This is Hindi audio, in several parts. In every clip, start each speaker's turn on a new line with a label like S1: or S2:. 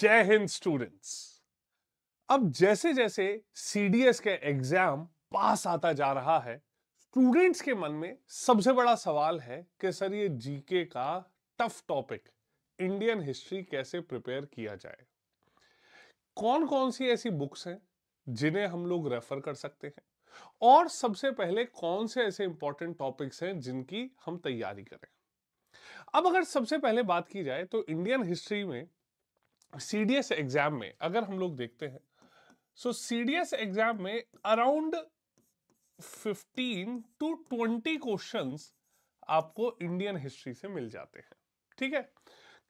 S1: जय हिंद स्टूडेंट्स अब जैसे जैसे सीडीएस के एग्जाम पास आता जा रहा है स्टूडेंट्स के मन में सबसे बड़ा सवाल है कि सर ये जीके का टफ टॉपिक इंडियन हिस्ट्री कैसे प्रिपेयर किया जाए कौन कौन सी ऐसी बुक्स हैं जिन्हें हम लोग रेफर कर सकते हैं और सबसे पहले कौन से ऐसे इंपॉर्टेंट टॉपिक्स हैं जिनकी हम तैयारी करें अब अगर सबसे पहले बात की जाए तो इंडियन हिस्ट्री में सीडीएस एग्जाम में अगर हम लोग देखते हैं सो सीडीएस एग्जाम में अराउंड 15 टू 20 क्वेश्चंस आपको इंडियन हिस्ट्री से मिल जाते हैं ठीक है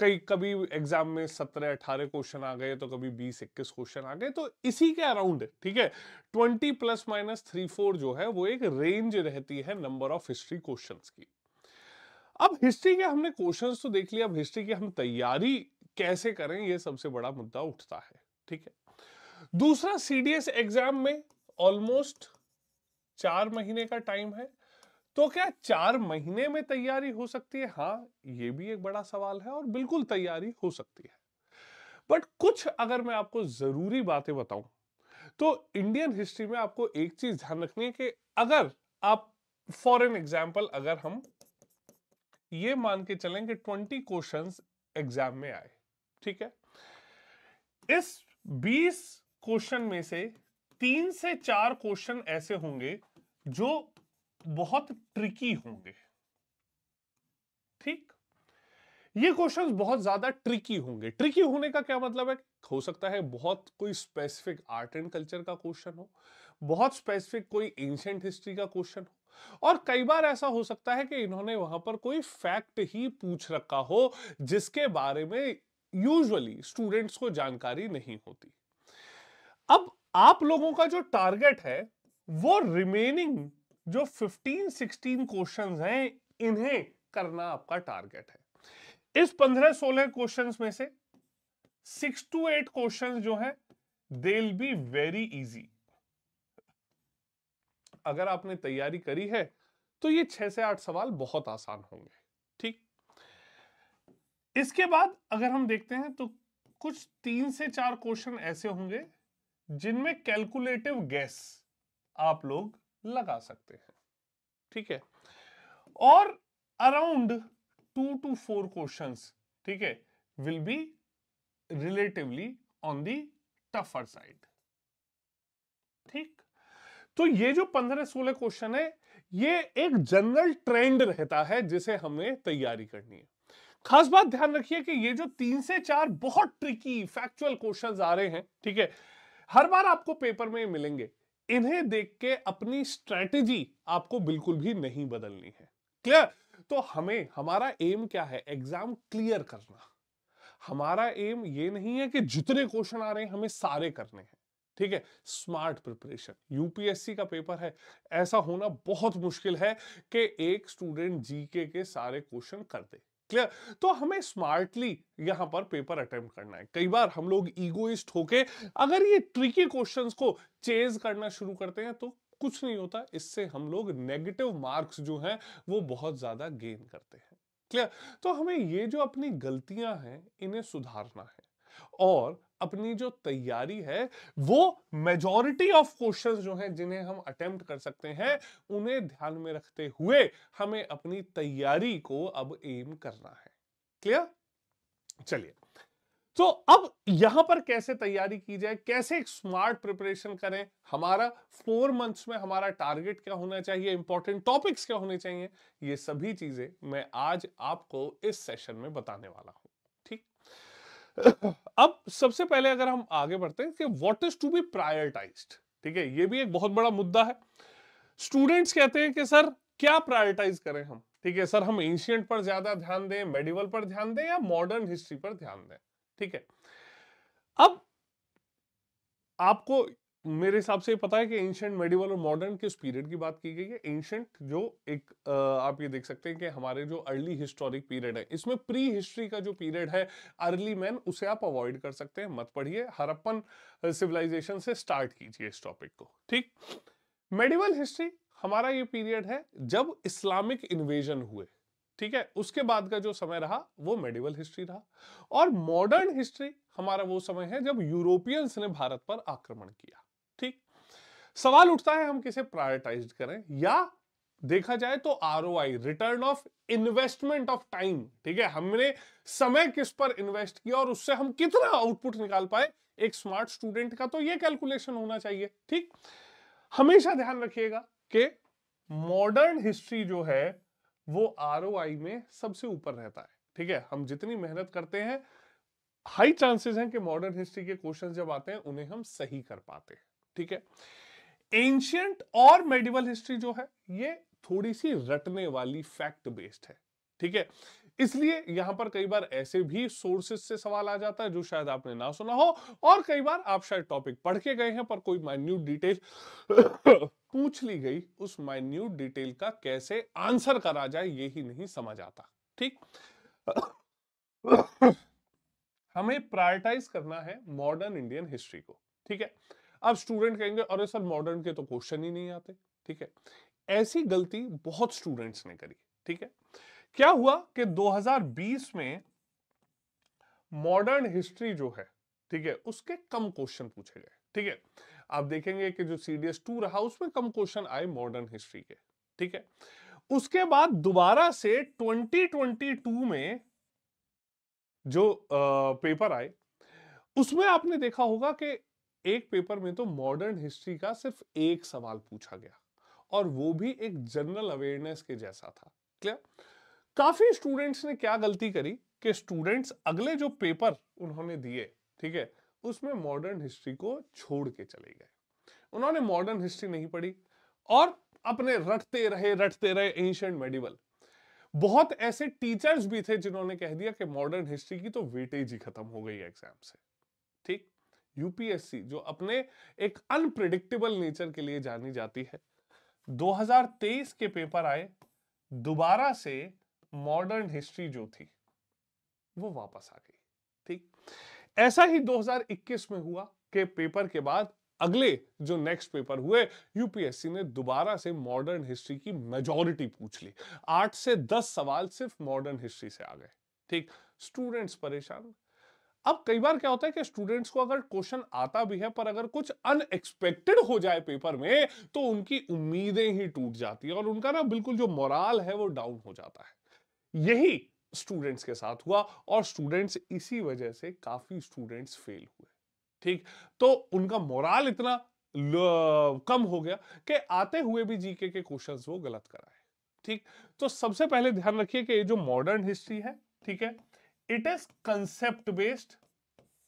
S1: कई कभी एग्जाम में सत्रह अठारह क्वेश्चन आ गए तो कभी बीस इक्कीस क्वेश्चन आ गए तो इसी के अराउंड ठीक है twenty plus minus three four जो है वो एक रेंज रहती है नंबर ऑफ हिस्ट्री क्वेश्चंस की अब हिस्ट्री के हमने क्वेश्चंस तो देख लिया अब हिस्ट्री की हम तैयारी कैसे करें यह सबसे बड़ा मुद्दा उठता है ठीक है दूसरा सीडीएस एग्जाम में ऑलमोस्ट चार महीने का टाइम है तो क्या चार महीने में तैयारी हो सकती है हाँ ये भी एक बड़ा सवाल है और बिल्कुल तैयारी हो सकती है बट कुछ अगर मैं आपको जरूरी बातें बताऊं तो इंडियन हिस्ट्री में आपको एक चीज ध्यान रखनी है कि अगर आप फॉर एन एग्जाम्पल अगर हम ये मान के चलें कि ट्वेंटी क्वेश्चन एग्जाम में आए ठीक है इस 20 क्वेश्चन में से तीन से चार क्वेश्चन ऐसे होंगे जो बहुत ट्रिकी होंगे ठीक ये क्वेश्चंस बहुत ज्यादा ट्रिकी होंगे ट्रिकी होने का क्या मतलब है हो सकता है बहुत कोई स्पेसिफिक आर्ट एंड कल्चर का क्वेश्चन हो बहुत स्पेसिफिक कोई एंशियंट हिस्ट्री का क्वेश्चन हो और कई बार ऐसा हो सकता है कि इन्होंने वहां पर कोई फैक्ट ही पूछ रखा हो जिसके बारे में यूजुअली स्टूडेंट्स को जानकारी नहीं होती अब आप लोगों का जो टारगेट है वो रिमेनिंग जो 15 16 क्वेश्चंस हैं इन्हें करना आपका टारगेट है इस 15 16 क्वेश्चंस में से 6 टू 8 क्वेश्चंस जो हैं they will be very easy अगर आपने तैयारी करी है तो ये छह से आठ सवाल बहुत आसान होंगे इसके बाद अगर हम देखते हैं तो कुछ तीन से चार क्वेश्चन ऐसे होंगे जिनमें कैलकुलेटिव गैस आप लोग लगा सकते हैं ठीक है और around two to four question ठीक है will be relatively on the tougher side ठीक तो ये जो पंद्रह सोलह क्वेश्चन है ये एक जनरल ट्रेंड रहता है जिसे हमें तैयारी करनी है खास बात ध्यान रखिए कि ये जो तीन से चार बहुत ट्रिकी फैक्चुअल क्वेश्चन आ रहे हैं ठीक है हर बार आपको पेपर में मिलेंगे इन्हें देख के अपनी स्ट्रेटेजी आपको बिल्कुल भी नहीं बदलनी है क्लियर तो हमें हमारा एम क्या है एग्जाम क्लियर करना हमारा एम ये नहीं है कि जितने क्वेश्चन आ रहे हैं हमें सारे करने हैं ठीक है स्मार्ट प्रिपरेशन यूपीएससी का पेपर है ऐसा होना बहुत मुश्किल है कि एक स्टूडेंट जीके के सारे क्वेश्चन कर दे क्लियर तो हमें स्मार्टली यहां पर पेपर अटेम्प्ट करना है कई बार हम लोग ईगोइस्ट होके अगर ये ट्रिकी क्वेश्चंस को चेज करना शुरू करते हैं तो कुछ नहीं होता इससे हम लोग नेगेटिव मार्क्स जो हैं वो बहुत ज्यादा गेन करते हैं क्लियर तो हमें ये जो अपनी गलतियां हैं इन्हें सुधारना है और अपनी जो तैयारी है वो मेजॉरिटी ऑफ क्वेश्चंस जो हैं जिन्हें हम अटेम्प्ट कर सकते हैं उन्हें ध्यान में रखते हुए हमें अपनी तैयारी को अब एम करना है क्लियर चलिए तो अब यहां पर कैसे तैयारी की जाए कैसे एक स्मार्ट प्रिपरेशन करें हमारा फोर मंथ्स में हमारा टारगेट क्या होना चाहिए इंपॉर्टेंट टॉपिक्स क्या होने चाहिए ये सभी चीजें मैं आज आपको इस सेशन में बताने वाला हूं अब सबसे पहले अगर हम आगे बढ़ते हैं कि what is to be prioritise ठीक है ये भी एक बहुत बड़ा मुद्दा है स्टूडेंट्स कहते हैं कि सर क्या प्रायोरिटाइज करें हम ठीक है सर हम एंशियंट पर ज्यादा ध्यान दें मेडिवल पर ध्यान दें या मॉडर्न हिस्ट्री पर ध्यान दें ठीक है अब आपको मेरे हिसाब से पता है कि एंशंट मेडिवल और मॉडर्न किस पीरियड की बात की गई है एंशंट जो एक आप ये देख सकते हैं कि हमारे जो अर्ली हिस्टोरिक पीरियड है इसमें प्री हिस्ट्री का जो पीरियड है अर्ली मैन उसे आप अवॉइड कर सकते हैं मत पढ़िए हरप्पन सिविलाइजेशन से स्टार्ट कीजिए इस टॉपिक को ठीक मेडिवल हिस्ट्री हमारा ये पीरियड है जब इस्लामिक इन्वेजन हुए ठीक है उसके बाद का जो समय रहा वो मेडिवल हिस्ट्री रहा और मॉडर्न हिस्ट्री हमारा वो समय है जब यूरोपियंस ने भारत पर आक्रमण किया सवाल उठता है हम किसे प्रायोरिटाइज करें या देखा जाए तो our return of investment of time ठीक है हमने समय किस पर इन्वेस्ट किया और उससे हम कितना आउटपुट निकाल पाए एक स्मार्ट स्टूडेंट का तो ये कैलकुलेशन होना चाहिए ठीक हमेशा ध्यान रखिएगा कि मॉडर्न हिस्ट्री जो है वो आर में सबसे ऊपर रहता है ठीक है हम जितनी मेहनत करते हैं हाई चांसेस हैं कि मॉडर्न हिस्ट्री के क्वेश्चन जब आते हैं उन्हें हम सही कर पाते हैं ठीक है एंशियंट और मेडिवल हिस्ट्री जो है ये थोड़ी सी रटने वाली फैक्ट बेस्ड है ठीक है इसलिए यहां पर कई बार ऐसे भी सोर्सेस से सवाल आ जाता है जो शायद आपने ना सुना हो और कई बार आप शायद टॉपिक पढ़ के गए हैं पर कोई माइन्यूट डिटेल पूछ ली गई उस माइन्यूट डिटेल का कैसे आंसर करा जाए ये ही नहीं समझ आता ठीक हमें प्रायोरिटाइज करना है मॉडर्न इंडियन हिस्ट्री को ठीक है अब स्टूडेंट कहेंगे अरे सर मॉडर्न के तो क्वेश्चन ही नहीं आते ठीक है ऐसी गलती बहुत स्टूडेंट्स ने करी ठीक है क्या हुआ कि 2020 में मॉडर्न हिस्ट्री जो है ठीक है उसके कम क्वेश्चन पूछे गए ठीक है आप देखेंगे कि जो सीडीएस टू रहा उसमें कम क्वेश्चन आए मॉडर्न हिस्ट्री के ठीक है उसके बाद दोबारा से 2022 में जो आ, पेपर आए उसमें आपने देखा होगा कि एक पेपर में तो मॉडर्न हिस्ट्री का सिर्फ एक सवाल पूछा गया और वो भी एक जनरल अवेयरनेस के जैसा था क्लियर काफी स्टूडेंट्स ने क्या गलती करी कि स्टूडेंट्स अगले जो पेपर उन्होंने दिए ठीक है उसमें मॉडर्न हिस्ट्री को छोड़ के चले गए उन्होंने मॉडर्न हिस्ट्री नहीं पढ़ी और अपने रटते रहे रटते रहे एंशियंट मेडिवल बहुत ऐसे टीचर्स भी थे जिन्होंने कह दिया कि मॉडर्न हिस्ट्री की तो वेटेज ही खत्म हो गई एग्जाम से ठीक यूपीएससी जो अपने एक अनप्रिडिक्टेबल नेचर के लिए जानी जाती है 2023 के पेपर आए दोबारा से मॉडर्न हिस्ट्री जो थी वो वापस आ गई ठीक ऐसा ही 2021 में हुआ के पेपर के बाद अगले जो नेक्स्ट पेपर हुए यूपीएससी ने दोबारा से मॉडर्न हिस्ट्री की मेजोरिटी पूछ ली आठ से दस सवाल सिर्फ मॉडर्न हिस्ट्री से आ गए ठीक स्टूडेंट्स परेशान अब कई बार क्या होता है कि स्टूडेंट्स को अगर क्वेश्चन आता भी है पर अगर कुछ अनएक्सपेक्टेड हो जाए पेपर में तो उनकी उम्मीदें ही टूट जाती है और उनका ना बिल्कुल जो मोराल है वो डाउन हो जाता है यही स्टूडेंट्स के साथ हुआ और स्टूडेंट्स इसी वजह से काफी स्टूडेंट्स फेल हुए ठीक तो उनका मोराल इतना कम हो गया कि आते हुए भी जीके के क्वेश्चंस वो गलत कराए ठीक तो सबसे पहले ध्यान रखिए कि ये जो मॉडर्न हिस्ट्री है ठीक है it is concept based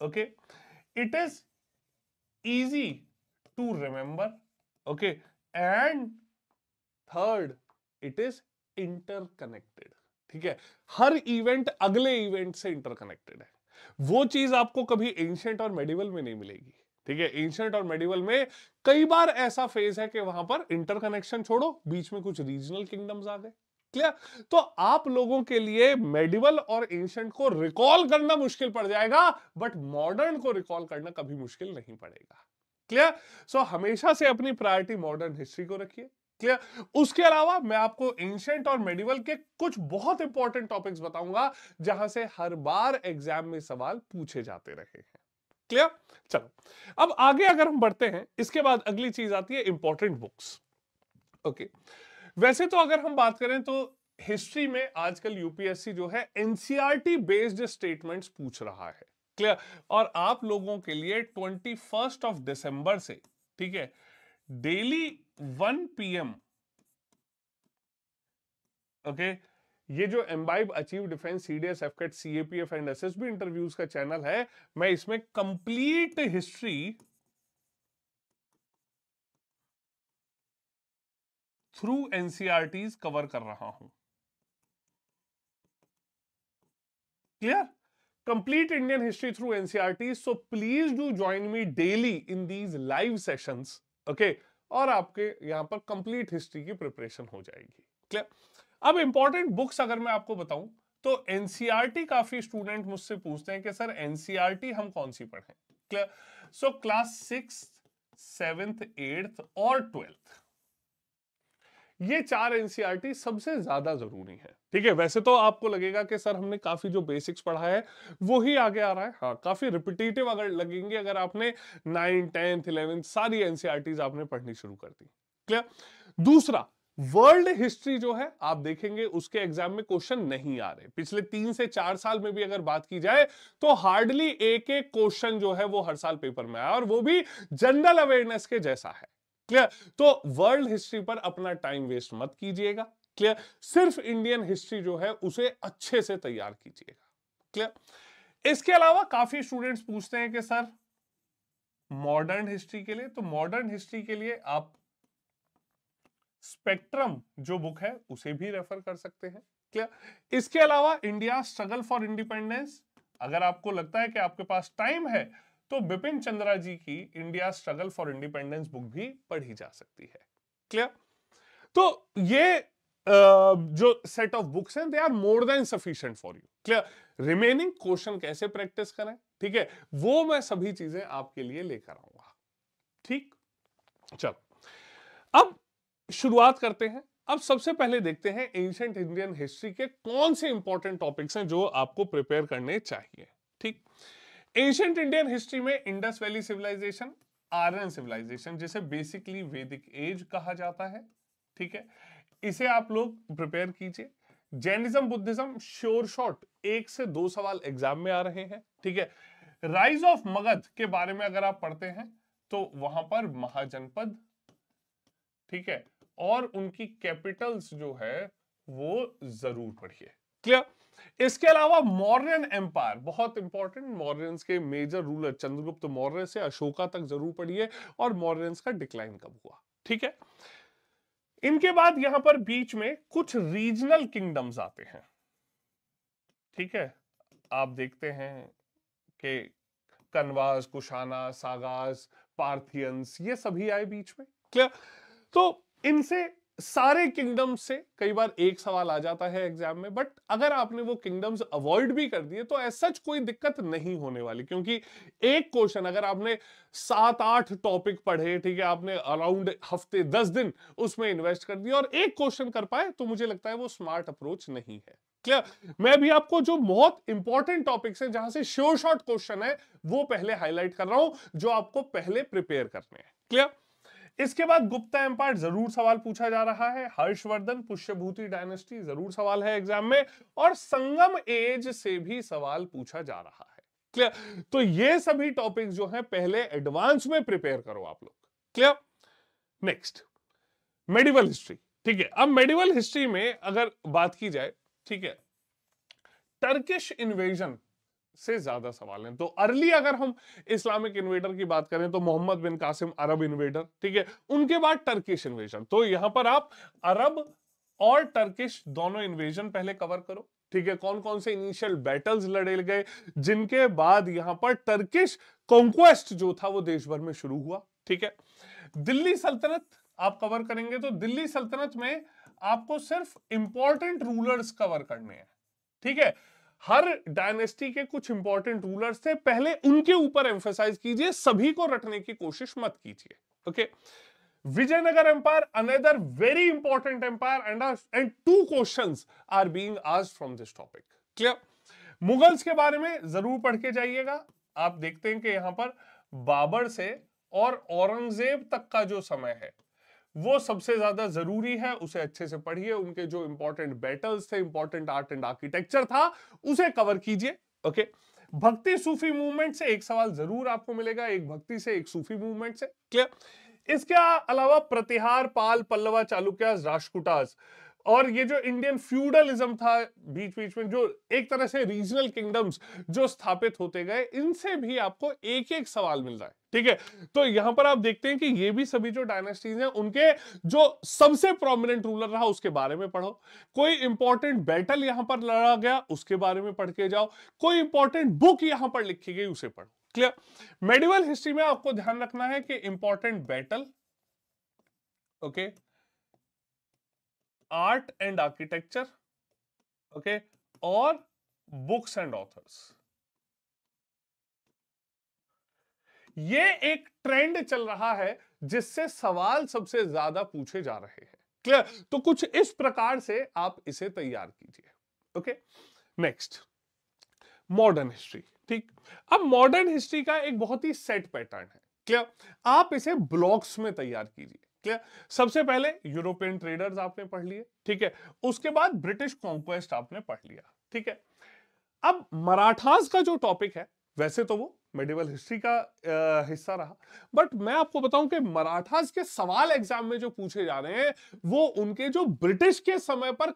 S1: okay it is easy to remember okay and third it is interconnected ठीक है हर इवेंट अगले इवेंट से इंटरकनेक्टेड है वो चीज आपको कभी एंशियंट और मेडिवल में नहीं मिलेगी ठीक है एंशियंट और मेडिवल में कई बार ऐसा फेज है कि वहां पर इंटरकनेक्शन छोड़ो बीच में कुछ रीजनल किंगडम्स आ गए क्लियर तो आप लोगों के लिए मेडिवल और एंशंट को रिकॉल करना मुश्किल पड़ जाएगा बट मॉडर्न को रिकॉल करना कभी मुश्किल नहीं पड़ेगा क्लियर सो so, हमेशा से अपनी प्रायोरिटी मॉडर्न हिस्ट्री को रखिए क्लियर उसके अलावा मैं आपको एंशंट और मेडिवल के कुछ बहुत इंपॉर्टेंट टॉपिक्स बताऊंगा जहां से हर बार एग्जाम में सवाल पूछे जाते रहे हैं क्लियर चलो अब आगे अगर हम बढ़ते हैं इसके बाद अगली चीज आती है इंपॉर्टेंट बुक्स ओके okay. वैसे तो अगर हम बात करें तो हिस्ट्री में आजकल यूपीएससी जो है एनसीआरटी बेस्ड स्टेटमेंट पूछ रहा है क्लियर और आप लोगों के लिए ट्वेंटी फर्स्ट ऑफ दिसंबर से ठीक है डेली वन पीएम ओके ये जो Embibe achieve defence CDS AFCAT CAPF and SSB interviews का चैनल है मैं इसमें कंप्लीट हिस्ट्री थ्रू एनसीआर कवर कर रहा हूं clear complete Indian history through NCR so please do join me daily in these live sessions okay और आपके यहां पर कंप्लीट हिस्ट्री की प्रिपरेशन हो जाएगी क्लियर अब इंपॉर्टेंट बुक्स अगर मैं आपको बताऊं तो एनसीआरटी e काफी स्टूडेंट मुझसे पूछते हैं कि सर एनसीआरटी e हम कौन सी पढ़े clear so class six seventh eighth और ट्वेल्थ ये चार एनसीईआरटी e सबसे ज्यादा जरूरी है ठीक है वैसे तो आपको लगेगा कि सर हमने काफी जो बेसिक्स पढ़ा है वो ही आगे आ रहा है हाँ काफी रिपीटेटिव अगर लगेंगे अगर आपने नाइन टेंथ इलेवेंथ सारी एनसीईआरटीज e आपने पढ़नी शुरू कर दी क्लियर दूसरा वर्ल्ड हिस्ट्री जो है आप देखेंगे उसके एग्जाम में क्वेश्चन नहीं आ रहे पिछले तीन से चार साल में भी अगर बात की जाए तो हार्डली एक एक क्वेश्चन जो है वो हर साल पेपर में आया और वो भी जनरल अवेयरनेस के जैसा है क्लियर तो वर्ल्ड हिस्ट्री पर अपना टाइम वेस्ट मत कीजिएगा क्लियर सिर्फ इंडियन हिस्ट्री जो है उसे अच्छे से तैयार कीजिएगा क्लियर इसके अलावा काफी स्टूडेंट्स पूछते हैं कि सर मॉडर्न हिस्ट्री के लिए तो मॉडर्न हिस्ट्री के लिए आप स्पेक्ट्रम जो बुक है उसे भी रेफर कर सकते हैं क्लियर इसके अलावा इंडिया स्ट्रगल फॉर इंडिपेंडेंस अगर आपको लगता है कि आपके पास टाइम है तो बिपिन चंद्रा जी की India struggle for independence book भी पढ़ी जा सकती है क्लियर तो ये जो सेट ऑफ बुक्स हैं they are more than sufficient for you clear remaining question कैसे प्रैक्टिस करें ठीक है वो मैं सभी चीजें आपके लिए लेकर आऊंगा ठीक चलो अब शुरुआत करते हैं अब सबसे पहले देखते हैं एंशियंट इंडियन हिस्ट्री के कौन से इंपॉर्टेंट टॉपिक्स हैं जो आपको प्रिपेयर करने चाहिए ठीक एशियंट इंडियन हिस्ट्री में Indus valley civilisation Aryan civilisation जिसे बेसिकली वैदिक एज कहा जाता है ठीक है इसे आप लोग प्रिपेयर कीजिए जैनिज्म बुद्धिज्म श्योर शॉर्ट एक से दो सवाल एग्जाम में आ रहे हैं ठीक है राइज ऑफ मगध के बारे में अगर आप पढ़ते हैं तो वहां पर महाजनपद ठीक है और उनकी कैपिटल्स जो है वो जरूर पढ़िए क्लियर इसके अलावा मौर्यन एम्पायर बहुत इंपॉर्टेंट मौर्यंस के मेजर रूलर चंद्रगुप्त मौर्य से अशोका तक जरूर पढ़िए और मौर्यंस का डिक्लाइन कब हुआ ठीक है इनके बाद यहां पर बीच में कुछ रीजनल किंगडम्स आते हैं ठीक है आप देखते हैं कि कनवास कुशाना सागास पार्थियंस ये सभी आए बीच में क्लियर तो इनसे सारे किंगडम से कई बार एक सवाल आ जाता है एग्जाम में बट अगर आपने वो किंगडम्स अवॉइड भी कर दिए तो ऐसा कोई दिक्कत नहीं होने वाली क्योंकि एक क्वेश्चन अगर आपने सात आठ टॉपिक पढ़े ठीक है आपने अराउंड हफ्ते दस दिन उसमें इन्वेस्ट कर दिया और एक क्वेश्चन कर पाए तो मुझे लगता है वो स्मार्ट अप्रोच नहीं है क्लियर मैं भी आपको जो बहुत इंपॉर्टेंट टॉपिक्स है जहां से श्योर शॉर्ट क्वेश्चन है वो पहले हाईलाइट कर रहा हूं जो आपको पहले प्रिपेयर करने हैं क्लियर इसके बाद गुप्ता एम्पायर जरूर सवाल पूछा जा रहा है हर्षवर्धन पुष्यभूति डायनेस्टी जरूर सवाल है एग्जाम में और संगम एज से भी सवाल पूछा जा रहा है क्लियर तो ये सभी टॉपिक्स जो हैं पहले एडवांस में प्रिपेयर करो आप लोग क्लियर नेक्स्ट मेडिवल हिस्ट्री ठीक है अब मेडिवल हिस्ट्री में अगर बात की जाए ठीक है टर्किश इन्वेजन से ज्यादा सवाल हैं तो अर्ली अगर हम इस्लामिक इन्वेडर की बात करें तो Muhammad bin Qasim Arab invader ठीक है उनके बाद टर्किश इन्वेजन तो यहां पर आप अरब और टर्किश दोनों इन्वेजन पहले कवर करो ठीक है कौन कौन से इनिशियल बैटल्स लड़े गए जिनके बाद यहां पर टर्किश कॉन्क्वेस्ट जो था वो देश भर में शुरू हुआ ठीक है दिल्ली सल्तनत आप कवर करेंगे तो दिल्ली सल्तनत में आपको सिर्फ इंपॉर्टेंट रूलर्स कवर करने हैं ठीक है थीके? हर डायनेस्टी के कुछ इंपॉर्टेंट रूलर्स थे पहले उनके ऊपर एम्फोसाइज कीजिए सभी को रटने की कोशिश मत कीजिए okay Vijayanagara empire another very important empire and and two question are being आज from this topic clear Mughals के बारे में जरूर पढ़ के जाइएगा आप देखते हैं कि यहां पर बाबर से और औरंगजेब तक का जो समय है वो सबसे ज्यादा जरूरी है उसे अच्छे से पढ़िए उनके जो इंपॉर्टेंट बैटल्स थे इंपॉर्टेंट आर्ट एंड आर्किटेक्चर था उसे कवर कीजिए ओके भक्ति सूफी मूवमेंट से एक सवाल जरूर आपको मिलेगा एक भक्ति से एक सूफी मूवमेंट से क्लियर इसके अलावा प्रतिहार पाल पल्लवा चालुक्यास राष्ट्रकुटास और ये जो इंडियन फ्यूडलिज्म था बीच बीच में जो एक तरह से रीजनल किंगडम्स जो स्थापित होते गए इनसे भी आपको एक एक सवाल मिल रहा है ठीक है तो यहां पर आप देखते हैं कि ये भी सभी जो डायनेस्टीज हैं उनके जो सबसे प्रोमिनेंट रूलर रहा उसके बारे में पढ़ो कोई इंपॉर्टेंट बैटल यहां पर लड़ा गया उसके बारे में पढ़ के जाओ कोई इंपॉर्टेंट बुक यहां पर लिखी गई उसे पढ़ो क्लियर मेडिवल हिस्ट्री में आपको ध्यान रखना है कि important battle okay okay? Art and architecture okay और बुक्स एंड ऑथर्स ये एक ट्रेंड चल रहा है जिससे सवाल सबसे ज्यादा पूछे जा रहे हैं क्लियर तो कुछ इस प्रकार से आप इसे तैयार कीजिए ओके नेक्स्ट मॉडर्न हिस्ट्री ठीक अब मॉडर्न हिस्ट्री का एक बहुत ही सेट पैटर्न है क्लियर आप इसे ब्लॉक्स में तैयार कीजिए क्लियर सबसे पहले यूरोपियन ट्रेडर्स आपने पढ़ लिए ठीक है उसके बाद ब्रिटिश कॉन्क्वेस्ट आपने पढ़ लिया ठीक है अब मराठास का जो टॉपिक है वैसे तो वो मेडिवल हिस्ट्री का आ, हिस्सा रहा बट मैं आपको बताऊं कि मराठास के सवाल एग्जाम में जो पूछे जा रहे हैं वो उनके जो ब्रिटिश के समय पर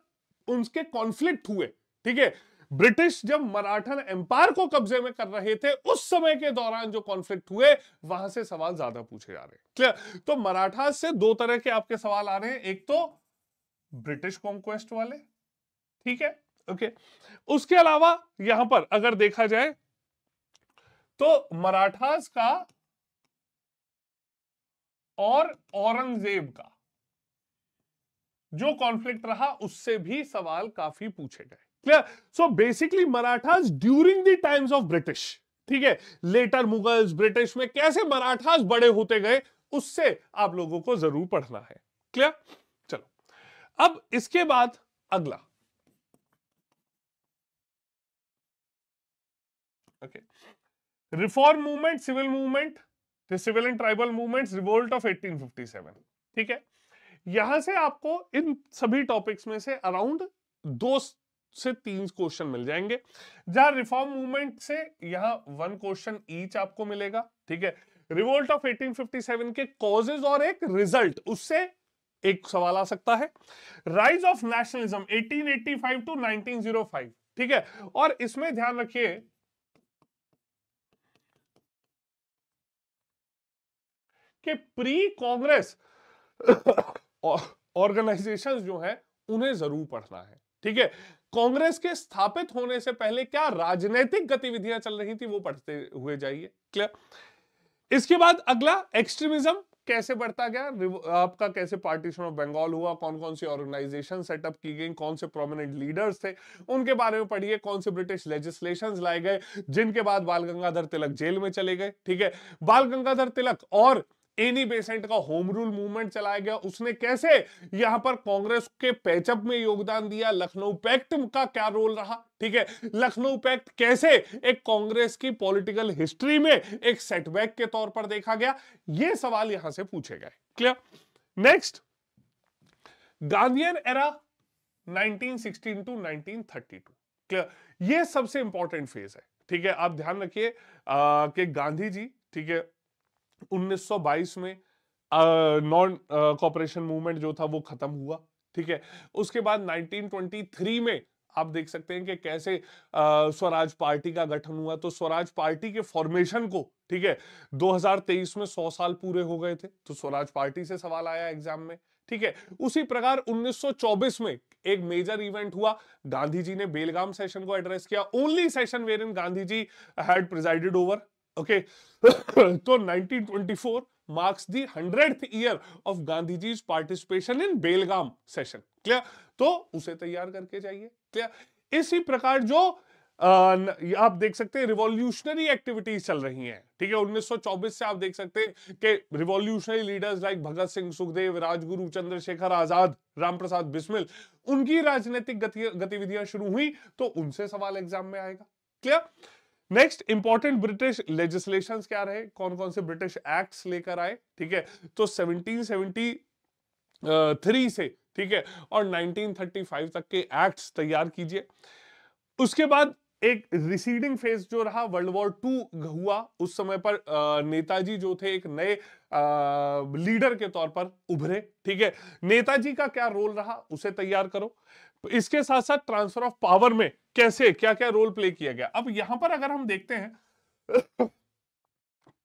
S1: उनके कॉन्फ्लिक्ट हुए ठीक है ब्रिटिश जब मराठन एम्पायर को कब्जे में कर रहे थे उस समय के दौरान जो कॉन्फ्लिक्ट हुए वहां से सवाल ज्यादा पूछे जा रहे हैं क्लियर तो मराठा से दो तरह के आपके सवाल आ रहे हैं एक तो ब्रिटिश कॉन्क्वेस्ट वाले ठीक है ओके उसके अलावा यहां पर अगर देखा जाए तो मराठास का और औरंगजेब का जो कॉन्फ्लिक्ट रहा उससे भी सवाल काफी पूछे गए clear so basically Marathas during the times of British ठीक है लेटर मुगल्स ब्रिटिश में कैसे मराठास बड़े होते गए उससे आप लोगों को जरूर पढ़ना है क्लियर चलो अब इसके बाद अगला okay reform movement civil movement civil and tribal movement revolt of 1857 ठीक है यहां से आपको इन सभी टॉपिक्स में से अराउंड दो से तीन क्वेश्चन मिल जाएंगे जहां रिफॉर्म मूवमेंट से यहां वन क्वेश्चन ईच आपको मिलेगा ठीक है रिवोल्ट ऑफ 1857 के कॉजेज और एक रिजल्ट उससे एक सवाल आ सकता है राइज ऑफ नेशनलिज्म 1885 टू 1905 ठीक है और इसमें ध्यान रखिए कि प्री कांग्रेस ऑर्गेनाइजेशंस जो है उन्हें जरूर पढ़ना है ठीक है कांग्रेस के स्थापित होने से पहले क्या राजनीतिक गतिविधियां चल रही थी वो पढ़ते हुए जाइए क्लियर इसके बाद अगला एक्सट्रीमिज्म कैसे बढ़ता गया आपका कैसे पार्टीशन ऑफ बंगाल हुआ कौन कौन सी ऑर्गेनाइजेशन सेटअप की गई कौन से प्रोमिनेंट लीडर्स थे उनके बारे में पढ़िए कौन से ब्रिटिश लेजिस्लेशन लाए गए जिनके बाद बाल गंगाधर तिलक जेल में चले गए ठीक है बाल गंगाधर तिलक और एनी बेसेंट का होम रूल मूवमेंट चलाया गया उसने कैसे यहां पर कांग्रेस के पैचअप में योगदान दिया लखनऊ पैक्ट का क्या रोल रहा ठीक है लखनऊ पैक्ट कैसे एक कांग्रेस की पॉलिटिकल हिस्ट्री में एक सेटबैक के तौर पर देखा गया यह सवाल यहां से पूछे गए clear next Gandhian era 1916 to 1932 clear ये सबसे इंपॉर्टेंट फेज है ठीक है आप ध्यान रखिए कि गांधी जी ठीक है 1922 में नॉन कॉपरेशन मूवमेंट जो था वो खत्म हुआ ठीक है उसके बाद 1923 में आप देख सकते हैं कि कैसे स्वराज पार्टी का गठन हुआ तो स्वराज पार्टी के फॉर्मेशन को ठीक है 2023 में 100 साल पूरे हो गए थे तो स्वराज पार्टी से सवाल आया एग्जाम में ठीक है उसी प्रकार 1924 में एक मेजर इवेंट हुआ गांधी जी ने बेलगाम सेशन को एड्रेस किया only session where in Gandhi ji had presided over okay तो 1924 marks the hundred year of Gandhi ji's participation in Belgaum session. Clear तो उसे तैयार करके जाइए क्लियर इसी प्रकार जो आ, आप देख सकते हैं रिवॉल्यूशनरी एक्टिविटीज चल रही हैं ठीक है 1924 से आप देख सकते हैं कि revolutionary leaders like Bhagat Singh Sukhdev Rajguru Chandrashekhar Azad Ramprasad Bismil उनकी राजनीतिक गतिविधियां शुरू हुई तो उनसे सवाल एग्जाम में आएगा clear next important British legislation क्या रहे कौन कौन से ब्रिटिश एक्ट लेकर आए ठीक है तो 1773 uh, से ठीक है और 1935 तक के एक्ट्स तैयार कीजिए उसके बाद एक रिसीडिंग फेज जो रहा वर्ल्ड वॉर टू हुआ उस समय पर uh, नेताजी जो थे एक नए लीडर uh, के तौर पर उभरे ठीक है नेताजी का क्या रोल रहा उसे तैयार करो तो इसके साथ साथ ट्रांसफर ऑफ पावर में कैसे क्या क्या रोल प्ले किया गया अब यहां पर अगर हम देखते हैं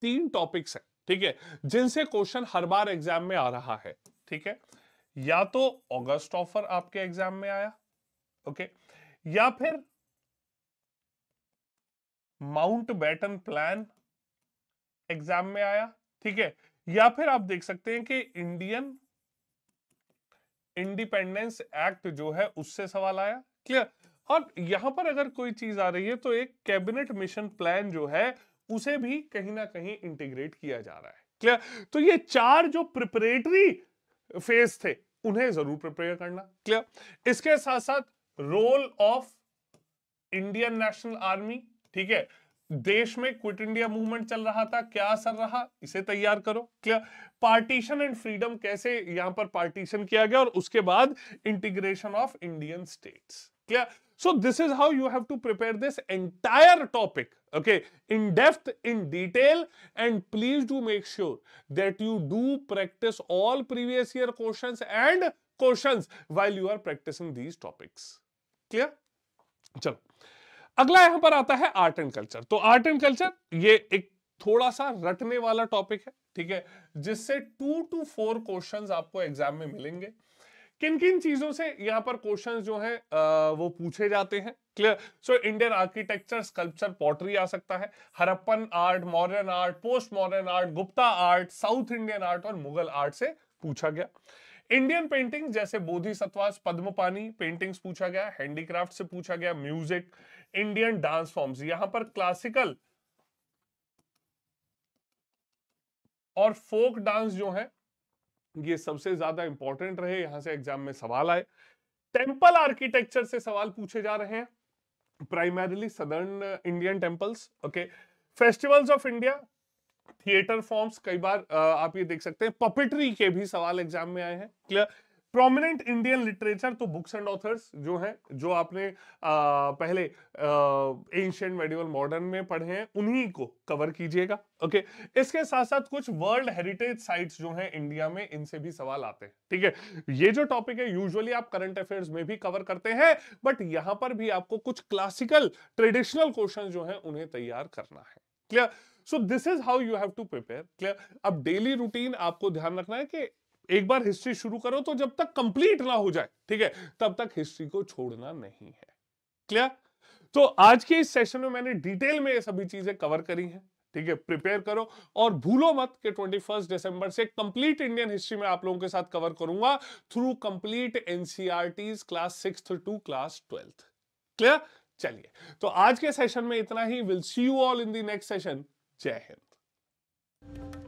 S1: तीन टॉपिक्स हैं ठीक है जिनसे क्वेश्चन हर बार एग्जाम में आ रहा है ठीक है या तो ऑगस्ट ऑफर आपके एग्जाम में आया ओके या फिर माउंट बैटन प्लान एग्जाम में आया ठीक है या फिर आप देख सकते हैं कि इंडियन इंडिपेंडेंस एक्ट जो है उससे सवाल आया क्लियर और यहां पर अगर कोई चीज आ रही है तो एक कैबिनेट मिशन प्लान जो है उसे भी कहीं ना कहीं इंटीग्रेट किया जा रहा है क्लियर तो ये चार जो प्रिपरेटरी फेज थे उन्हें जरूर प्रिपेयर करना क्लियर इसके साथ साथ role of Indian national army ठीक है देश में क्विट इंडिया मूवमेंट चल रहा था क्या असर रहा इसे तैयार करो क्लियर पार्टीशन एंड फ्रीडम कैसे यहां पर पार्टीशन किया गया और उसके बाद integration of Indian states clear so this is how you have to prepare this entire topic okay in depth in detail and please do make sure that you do practice all previous year question and question while you are practising these topics clear चलो अगला यहां पर आता है आर्ट एंड कल्चर तो आर्ट एंड कल्चर ये एक थोड़ा सा रटने वाला टॉपिक है ठीक है जिससे टू टू फोर क्वेश्चन आपको एग्जाम में मिलेंगे किन किन चीजों से यहाँ पर क्वेश्चंस जो हैं वो पूछे जाते हैं clear so Indian architecture sculpture pottery आ सकता है Harappan art modern art post modern art Gupta art south Indian art और मुगल आर्ट से पूछा गया इंडियन पेंटिंग जैसे बोधि सत्वास पद्मपानी पेंटिंग्स पूछा गया हैंडीक्राफ्ट से पूछा गया म्यूजिक इंडियन डांस फॉर्म्स यहां पर क्लासिकल और फोक डांस जो है ये सबसे ज्यादा इंपॉर्टेंट रहे यहां से एग्जाम में सवाल आए टेंपल आर्किटेक्चर से सवाल पूछे जा रहे हैं primarily southern Indian temples okay festivals of India theatre forms कई बार आप ये देख सकते हैं पपिट्री के भी सवाल एग्जाम में आए हैं क्लियर प्रोमिनेंट इंडियन लिटरेचर तो बुक्स एंड ऑथर्स जो हैं जो आपने आ, पहले एंशियंट मेडिवल मॉडर्न में पढ़े हैं उन्हीं को कवर कीजिएगा ओके इसके साथ साथ कुछ वर्ल्ड हेरिटेज साइट्स जो हैं इंडिया में इनसे भी सवाल आते हैं ठीक है ये जो टॉपिक है यूजुअली आप करंट अफेयर्स में भी कवर करते हैं बट यहां पर भी आपको कुछ क्लासिकल ट्रेडिशनल क्वेश्चन जो है उन्हें तैयार करना है clear so this is how you have to prepare clear अब डेली रूटीन आपको ध्यान रखना है कि एक बार हिस्ट्री शुरू करो तो जब तक कंप्लीट ना हो जाए ठीक है तब तक हिस्ट्री को छोड़ना नहीं है क्लियर तो आज के इस सेशन में मैंने डिटेल में ये सभी चीजें कवर करी हैं ठीक है प्रिपेयर करो और भूलो मत कि 21 दिसंबर से कंप्लीट इंडियन हिस्ट्री में आप लोगों के साथ कवर करूंगा through complete NCERT class six to class twelfth clear चलिए तो आज के सेशन में इतना ही will see you all in the next session Jai Hind